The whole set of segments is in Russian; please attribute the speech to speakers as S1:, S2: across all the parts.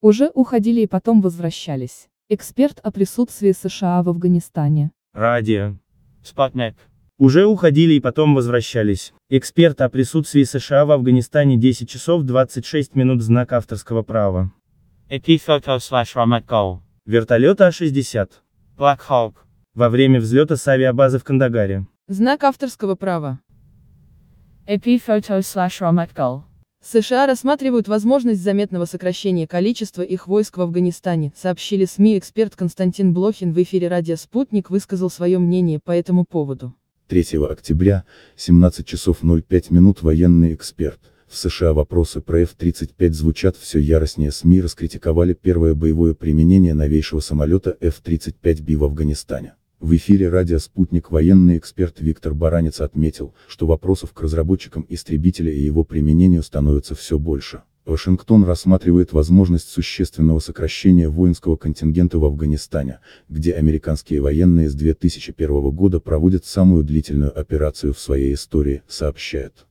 S1: уже уходили и потом возвращались. Эксперт о присутствии США в Афганистане.
S2: Радио. Спутник. Уже уходили и потом возвращались. Эксперт о присутствии США в Афганистане 10 часов 26 минут знак авторского права. Вертолет А-60. Black Hawk. Во время взлета с авиабазы в Кандагаре.
S3: Знак авторского права. AP Эпифото слэш Рометкал. США рассматривают возможность заметного сокращения количества их войск в Афганистане, сообщили СМИ. Эксперт Константин Блохин в эфире «Радио Спутник» высказал свое мнение по этому поводу.
S4: 3 октября, 17 часов 05 минут военный эксперт. В США вопросы про F-35 звучат все яростнее СМИ раскритиковали первое боевое применение новейшего самолета F-35B в Афганистане. В эфире радио «Спутник» военный эксперт Виктор Баранец отметил, что вопросов к разработчикам истребителя и его применению становится все больше. Вашингтон рассматривает возможность существенного сокращения воинского контингента в Афганистане, где американские военные с 2001 года проводят самую длительную операцию в своей истории, сообщает.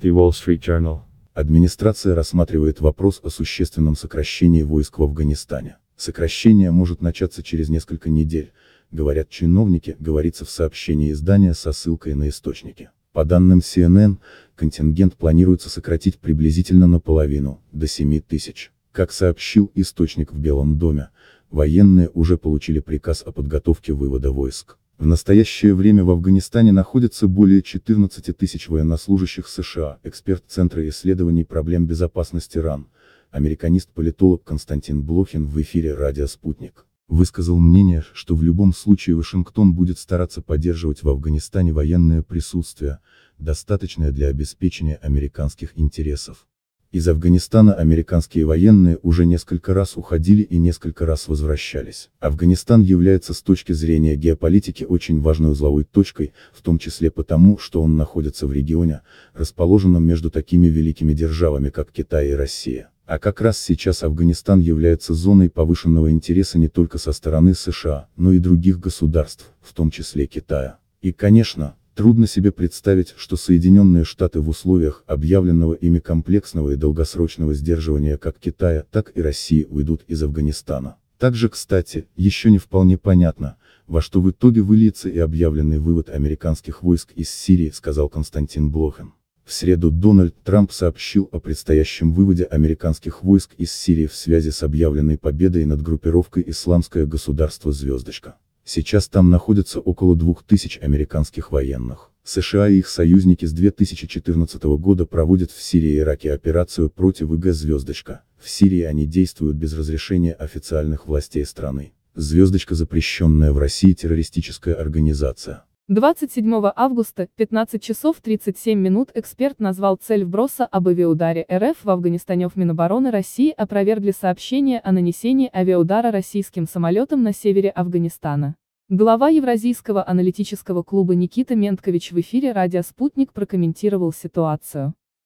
S4: The Wall Street Journal. Администрация рассматривает вопрос о существенном сокращении войск в Афганистане. Сокращение может начаться через несколько недель, говорят чиновники, говорится в сообщении издания со ссылкой на источники. По данным CNN, контингент планируется сократить приблизительно наполовину, до 7 тысяч. Как сообщил источник в Белом доме, военные уже получили приказ о подготовке вывода войск. В настоящее время в Афганистане находится более 14 тысяч военнослужащих США, эксперт Центра исследований проблем безопасности РАН, американист-политолог Константин Блохин в эфире «Радио Спутник» высказал мнение, что в любом случае Вашингтон будет стараться поддерживать в Афганистане военное присутствие, достаточное для обеспечения американских интересов. Из Афганистана американские военные уже несколько раз уходили и несколько раз возвращались. Афганистан является с точки зрения геополитики очень важной узловой точкой, в том числе потому, что он находится в регионе, расположенном между такими великими державами, как Китай и Россия. А как раз сейчас Афганистан является зоной повышенного интереса не только со стороны США, но и других государств, в том числе Китая. И, конечно, трудно себе представить, что Соединенные Штаты в условиях объявленного ими комплексного и долгосрочного сдерживания как Китая, так и России уйдут из Афганистана. Также, кстати, еще не вполне понятно, во что в итоге выльется и объявленный вывод американских войск из Сирии, сказал Константин Блохин. В среду Дональд Трамп сообщил о предстоящем выводе американских войск из Сирии в связи с объявленной победой над группировкой «Исламское государство «Звездочка». Сейчас там находится около 2000 американских военных. США и их союзники с 2014 года проводят в Сирии и Ираке операцию против ИГ «Звездочка». В Сирии они действуют без разрешения официальных властей страны. «Звездочка» запрещенная в России террористическая организация.
S1: 27 августа, 15 часов 37 минут, эксперт назвал цель вброса об авиаударе РФ в Афганистане. В Минобороны России опровергли сообщение о нанесении авиаудара российским самолетом на севере Афганистана. Глава Евразийского аналитического клуба Никита Менткович в эфире «Радио Спутник» прокомментировал ситуацию.